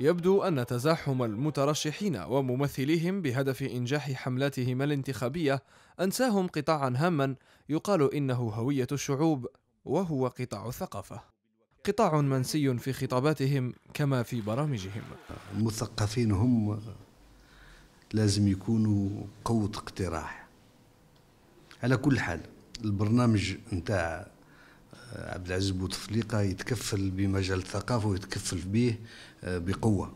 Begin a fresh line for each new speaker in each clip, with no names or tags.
يبدو أن تزاحم المترشحين وممثليهم بهدف إنجاح حملاتهم الانتخابية أنساهم قطاعا هاما يقال إنه هوية الشعوب وهو قطاع الثقافة قطاع منسي في خطاباتهم كما في برامجهم
المثقفين هم لازم يكونوا قوة اقتراح على كل حال البرنامج نتاع عبد العزيز بوتفليقه يتكفل بمجال الثقافه ويتكفل به آه، بقوه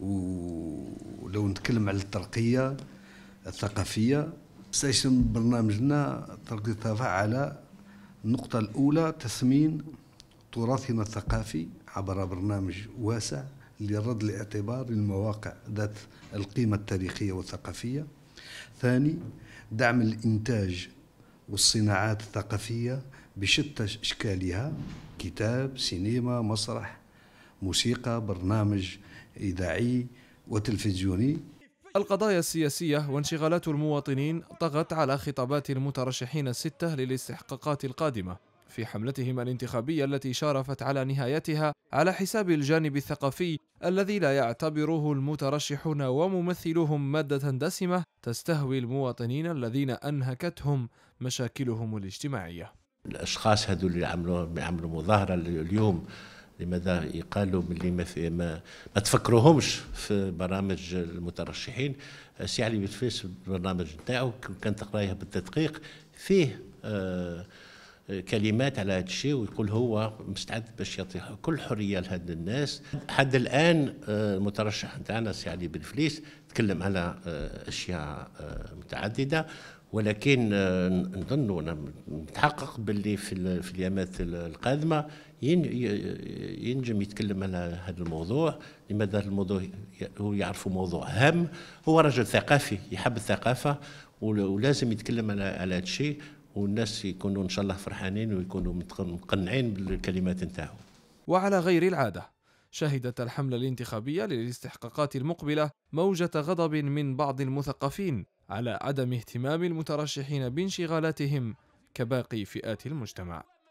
ولو نتكلم على الترقيه الثقافيه سيسم برنامجنا ترقيه الثقافه على النقطه الاولى تثمين تراثنا الثقافي عبر برنامج واسع لرد الاعتبار للمواقع ذات القيمه التاريخيه والثقافيه ثاني دعم الانتاج والصناعات الثقافيه بشتى اشكالها كتاب سينما مسرح موسيقى برنامج اذاعي وتلفزيوني
القضايا السياسية وانشغالات المواطنين طغت على خطابات المترشحين الستة للاستحقاقات القادمة في حملتهم الانتخابية التي شارفت على نهايتها على حساب الجانب الثقافي الذي لا يعتبره المترشحون وممثلوهم مادة دسمة تستهوي المواطنين الذين أنهكتهم مشاكلهم
الاجتماعية الاشخاص هذو اللي عملوا عملوا مظاهره اليوم لماذا يقالوا باللي ما, ما تفكروهمش في برامج المترشحين سي علي بتفيس البرنامج نتاعو كان تقرايه بالتدقيق فيه آه، كلمات على هذا الشيء ويقول هو مستعد باش يعطي كل حريه لهاد الناس حد الان آه، المترشح نتاعنا سي علي بن فليس تكلم على آه، اشياء متعدده ولكن آه، نظن وانا متحقق باللي في, في الايامات القادمه ينجم يتكلم على هذا الموضوع لماذا الموضوع هو يعرفه موضوع هام هو رجل ثقافي يحب الثقافه ولازم يتكلم على على هذا الشيء والناس يكونوا ان شاء الله فرحانين ويكونوا مقنعين بالكلمات نتاعو
وعلى غير العاده شهدت الحملة الانتخابية للاستحقاقات المقبلة موجة غضب من بعض المثقفين على عدم اهتمام المترشحين بانشغالاتهم كباقي فئات المجتمع